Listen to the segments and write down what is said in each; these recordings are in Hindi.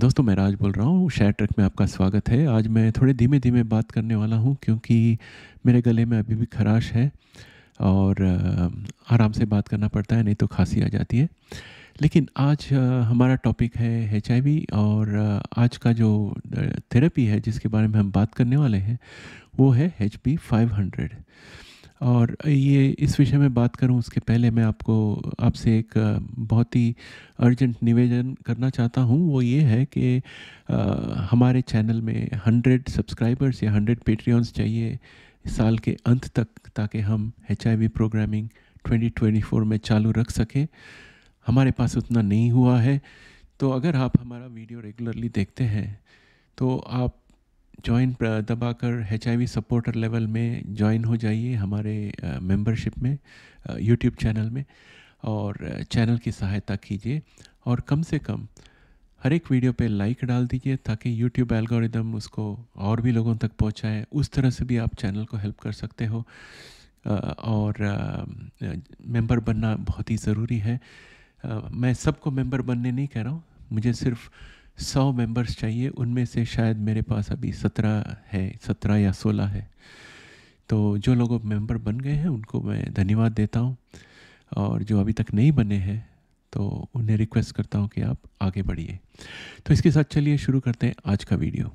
दोस्तों मैं राज बोल रहा हूँ शेयर ट्रक में आपका स्वागत है आज मैं थोड़े धीमे धीमे बात करने वाला हूँ क्योंकि मेरे गले में अभी भी खराश है और आराम से बात करना पड़ता है नहीं तो खांसी आ जाती है लेकिन आज हमारा टॉपिक है एच और आज का जो थेरेपी है जिसके बारे में हम बात करने वाले हैं वो है एच पी फाइव हंड्रेड और ये इस विषय में बात करूं उसके पहले मैं आपको आपसे एक बहुत ही अर्जेंट निवेदन करना चाहता हूं वो ये है कि आ, हमारे चैनल में हंड्रेड सब्सक्राइबर्स या हंड्रेड पेट्रियस चाहिए साल के अंत तक ताकि हम एच प्रोग्रामिंग 2024 में चालू रख सकें हमारे पास उतना नहीं हुआ है तो अगर आप हमारा वीडियो रेगुलरली देखते हैं तो आप ज्वाइन uh, दबाकर एच सपोर्टर लेवल में ज्वाइन हो जाइए हमारे मेंबरशिप uh, में यूट्यूब uh, चैनल में और चैनल की सहायता कीजिए और कम से कम हर एक वीडियो पे लाइक डाल दीजिए ताकि यूट्यूब एल्गोरिदम उसको और भी लोगों तक पहुंचाए उस तरह से भी आप चैनल को हेल्प कर सकते हो और मेंबर बनना बहुत ही ज़रूरी है मैं सबको मेंबर बनने नहीं कह रहा हूँ मुझे सिर्फ़ सौ मेंबर्स चाहिए उनमें से शायद मेरे पास अभी सत्रह है सत्रह या सोलह है तो जो लोग मेंबर बन गए हैं उनको मैं धन्यवाद देता हूँ और जो अभी तक नहीं बने हैं तो उन्हें रिक्वेस्ट करता हूँ कि आप आगे बढ़िए तो इसके साथ चलिए शुरू करते हैं आज का वीडियो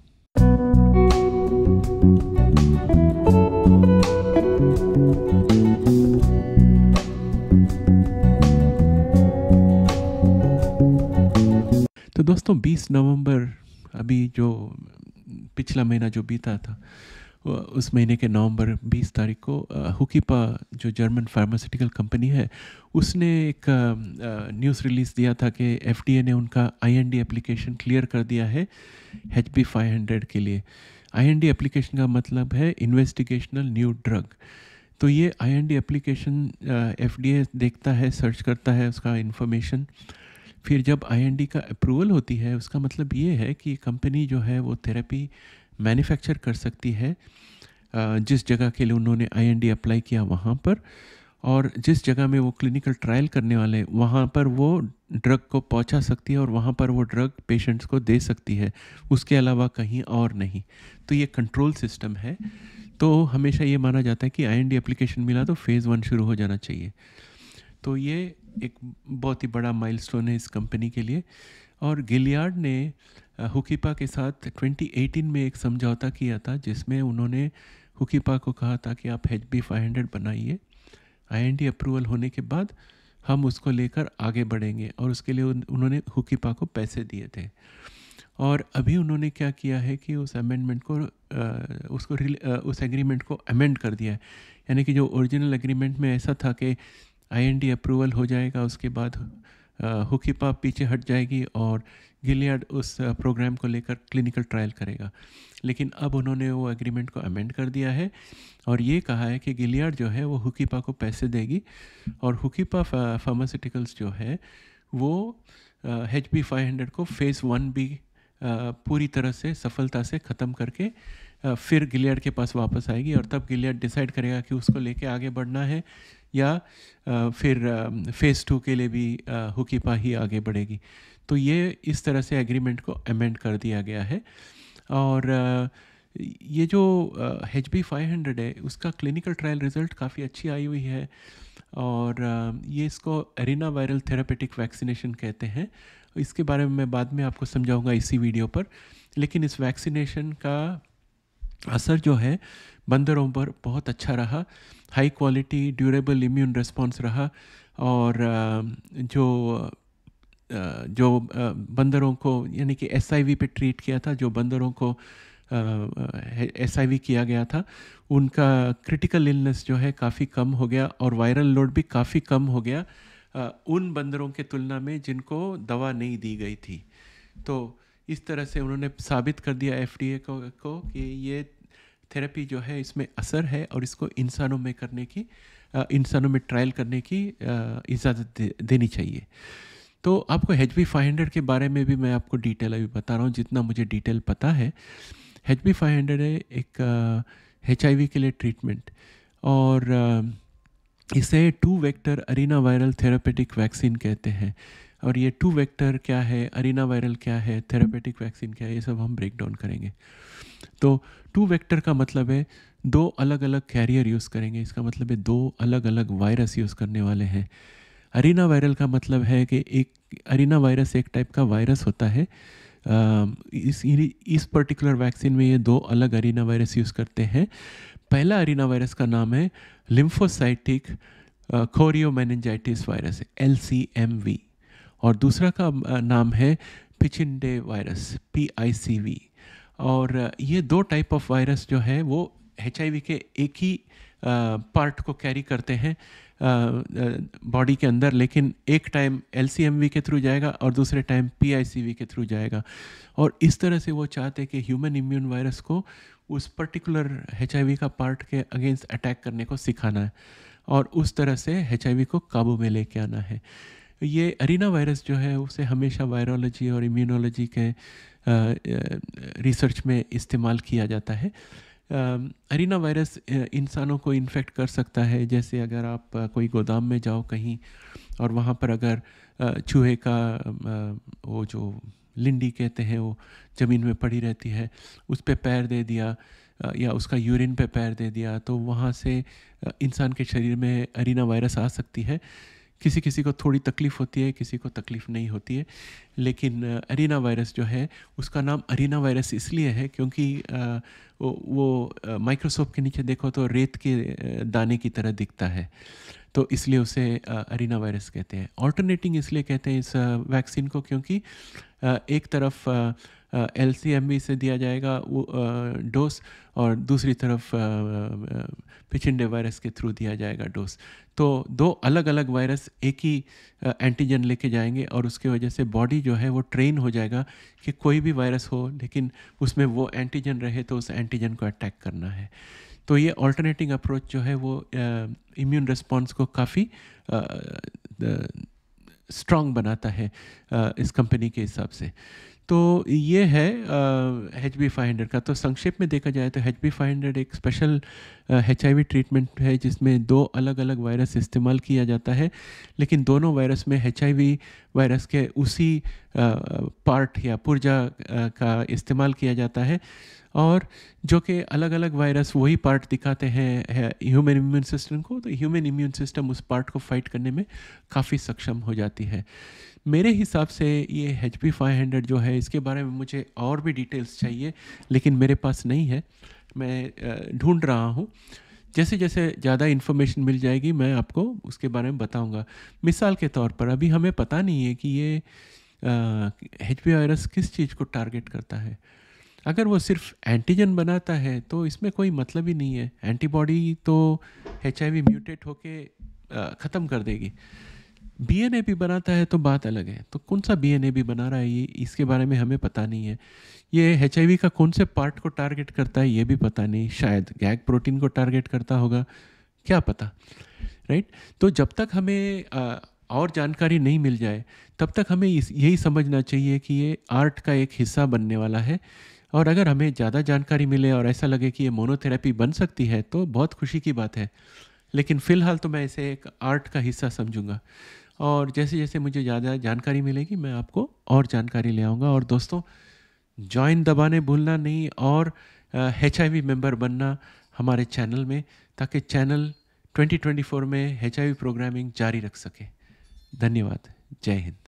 दोस्तों 20 नवंबर अभी जो पिछला महीना जो बीता था उस महीने के नवंबर 20 तारीख को हुकीपा जो जर्मन फार्मास्यूटिकल कंपनी है उसने एक न्यूज़ रिलीज़ दिया था कि एफ ने उनका आईएनडी एप्लीकेशन क्लियर कर दिया है एच पी के लिए आईएनडी एप्लीकेशन का मतलब है इन्वेस्टिगेशनल न्यू ड्रग तो ये आईएनडी एप्लीकेशन एफडीए देखता है सर्च करता है उसका इन्फॉर्मेशन फिर जब आईएनडी का अप्रूवल होती है उसका मतलब ये है कि कंपनी जो है वो थेरेपी मैन्युफैक्चर कर सकती है जिस जगह के लिए उन्होंने आईएनडी अप्लाई किया वहाँ पर और जिस जगह में वो क्लिनिकल ट्रायल करने वाले वहाँ पर वो ड्रग को पहुँचा सकती है और वहाँ पर वो ड्रग पेशेंट्स को दे सकती है उसके अलावा कहीं और नहीं तो ये कंट्रोल सिस्टम है तो हमेशा ये माना जाता है कि आई एप्लीकेशन मिला तो फेज़ वन शुरू हो जाना चाहिए तो ये एक बहुत ही बड़ा माइलस्टोन है इस कंपनी के लिए और गिलियार्ड ने हुकीपा के साथ 2018 में एक समझौता किया था जिसमें उन्होंने हुकीपा को कहा था कि आप एच बी फाइव बनाइए आई अप्रूवल होने के बाद हम उसको लेकर आगे बढ़ेंगे और उसके लिए उन्होंने हुकीपा को पैसे दिए थे और अभी उन्होंने क्या किया है कि उस अमेंडमेंट को आ, उसको आ, उस एग्रीमेंट को अमेंड कर दिया है यानी कि जो ओरिजिनल एग्रीमेंट में ऐसा था कि आईएनडी अप्रूवल हो जाएगा उसके बाद हुकीपा पीछे हट जाएगी और गिलियड उस प्रोग्राम को लेकर क्लिनिकल ट्रायल करेगा लेकिन अब उन्होंने वो एग्रीमेंट को अमेंड कर दिया है और ये कहा है कि गिलियाड जो है वो हुकीपा को पैसे देगी और हुकीपा फार्मास्यूटिकल्स जो है वो एच बी फाइव हंड्रेड को फेज़ वन बी पूरी तरह से सफलता से ख़त्म करके फिर गिलियड के पास वापस आएगी और तब गिलियड डिसाइड करेगा कि उसको लेके आगे बढ़ना है या फिर फेज़ टू के लिए भी हुकीपा ही आगे बढ़ेगी तो ये इस तरह से एग्रीमेंट को अमेंड कर दिया गया है और ये जो एच बी फाइव हंड्रेड है उसका क्लिनिकल ट्रायल रिज़ल्ट काफ़ी अच्छी आई हुई है और ये इसको एरिना वायरल थेरापेटिक वैक्सीनेशन कहते हैं इसके बारे में मैं बाद में आपको समझाऊंगा इसी वीडियो पर लेकिन इस वैक्सीनेशन का असर जो है बंदरों पर बहुत अच्छा रहा high quality durable immune response रहा और जो जो बंदरों को यानी कि एस पे ट्रीट किया था जो बंदरों को एस किया गया था उनका क्रिटिकल इलनेस जो है काफ़ी कम हो गया और वायरल लोड भी काफ़ी कम हो गया उन बंदरों के तुलना में जिनको दवा नहीं दी गई थी तो इस तरह से उन्होंने साबित कर दिया एफ को, को कि ये थेरेपी जो है इसमें असर है और इसको इंसानों में करने की इंसानों में ट्रायल करने की इजाज़त दे, देनी चाहिए तो आपको एच बी फाइव हंड्रेड के बारे में भी मैं आपको डिटेल अभी बता रहा हूँ जितना मुझे डिटेल पता है एच बी फाइव हंड्रेड है एक एच आई वी के लिए ट्रीटमेंट और इसे टू वेक्टर अरीना वायरल थेरापेटिक वैक्सीन कहते हैं और ये टू वेक्टर क्या है अरिना वायरल क्या है थेरापेटिक वैक्सीन क्या है ये सब हम ब्रेक डाउन करेंगे तो टू वेक्टर का मतलब है दो अलग अलग कैरियर यूज़ करेंगे इसका मतलब है दो अलग अलग वायरस यूज़ करने वाले हैं अरिना वायरल का मतलब है कि एक अरिना वायरस एक टाइप का वायरस होता है इस इस पर्टिकुलर वैक्सीन में ये दो अलग अरिना वायरस यूज़ करते हैं पहला अरिना वायरस का नाम है lymphocytic choriomeningitis virus L C M V और दूसरा का नाम है Pichinde virus P I C V और ये दो टाइप ऑफ वायरस जो है वो एच के एक ही पार्ट को कैरी करते हैं बॉडी के अंदर लेकिन एक टाइम एल के थ्रू जाएगा और दूसरे टाइम पी के थ्रू जाएगा और इस तरह से वो चाहते हैं कि ह्यूमन इम्यून वायरस को उस पर्टिकुलर एच का पार्ट के अगेंस्ट अटैक करने को सिखाना है और उस तरह से एच को काबू में लेके आना है ये अरीना वायरस जो है उसे हमेशा वायरोलॉजी और इम्यूनोलॉजी के रिसर्च में इस्तेमाल किया जाता है अरीना वायरस इंसानों को इन्फेक्ट कर सकता है जैसे अगर आप कोई गोदाम में जाओ कहीं और वहाँ पर अगर चूहे का वो जो लिंडी कहते हैं वो ज़मीन में पड़ी रहती है उस पर पैर दे दिया या उसका यूरिन पे पैर दे दिया तो वहाँ से इंसान के शरीर में अरीना वायरस आ सकती है किसी किसी को थोड़ी तकलीफ़ होती है किसी को तकलीफ़ नहीं होती है लेकिन अरीना वायरस जो है उसका नाम अरीना वायरस इसलिए है क्योंकि वो माइक्रोसॉफ्ट के नीचे देखो तो रेत के दाने की तरह दिखता है तो इसलिए उसे अरीना वायरस कहते हैं ऑल्टरनेटिंग इसलिए कहते हैं इस वैक्सीन को क्योंकि एक तरफ एल uh, से दिया जाएगा वो डोज और दूसरी तरफ पिचिंडे वायरस के थ्रू दिया जाएगा डोज तो दो अलग अलग वायरस एक ही एंटीजन लेके जाएंगे और उसके वजह से बॉडी जो है वो ट्रेन हो जाएगा कि कोई भी वायरस हो लेकिन उसमें वो एंटीजन रहे तो उस एंटीजन को अटैक करना है तो ये ऑल्टरनेटिंग अप्रोच जो है वो इम्यून रिस्पॉन्स को काफ़ी स्ट्रांग बनाता है इस कंपनी के हिसाब से तो ये है एच बी फाइव हंड्रेड का तो संक्षेप में देखा जाए तो एच बी फाइव हंड्रेड एक special H I V treatment है जिसमें दो अलग अलग वायरस इस्तेमाल किया जाता है लेकिन दोनों वायरस में एच आई वी वायरस के उसी पार्ट या पुर्जा का इस्तेमाल किया जाता है और जो कि अलग अलग वायरस वही पार्ट दिखाते हैं ह्यूमन इम्यून सिस्टम को तो ह्यूमन इम्यून सिस्टम उस पार्ट को फाइट करने में काफ़ी सक्षम हो जाती है मेरे हिसाब से ये एच पी फाइव हंड्रेड जो है इसके बारे में मुझे और भी डिटेल्स चाहिए लेकिन मेरे पास नहीं है मैं ढूंढ रहा हूँ जैसे जैसे ज़्यादा इन्फॉर्मेशन मिल जाएगी मैं आपको उसके बारे में बताऊँगा मिसाल के तौर पर अभी हमें पता नहीं है कि ये एच वायरस किस चीज़ को टारगेट करता है अगर वो सिर्फ एंटीजन बनाता है तो इसमें कोई मतलब ही नहीं है एंटीबॉडी तो एच म्यूटेट होके ख़त्म कर देगी बी भी बनाता है तो बात अलग है तो कौन सा बी भी बना रहा है ये इसके बारे में हमें पता नहीं है ये एच का कौन से पार्ट को टारगेट करता है ये भी पता नहीं शायद गैग प्रोटीन को टारगेट करता होगा क्या पता राइट तो जब तक हमें और जानकारी नहीं मिल जाए तब तक हमें यही समझना चाहिए कि ये आर्ट का एक हिस्सा बनने वाला है और अगर हमें ज़्यादा जानकारी मिले और ऐसा लगे कि ये मोनोथेरेपी बन सकती है तो बहुत खुशी की बात है लेकिन फ़िलहाल तो मैं इसे एक आर्ट का हिस्सा समझूंगा और जैसे जैसे मुझे ज़्यादा जानकारी मिलेगी मैं आपको और जानकारी ले आऊँगा और दोस्तों ज्वाइन दबाने भूलना नहीं और एच आई मेंबर बनना हमारे चैनल में ताकि चैनल 2024 में एच प्रोग्रामिंग जारी रख सके धन्यवाद जय हिंद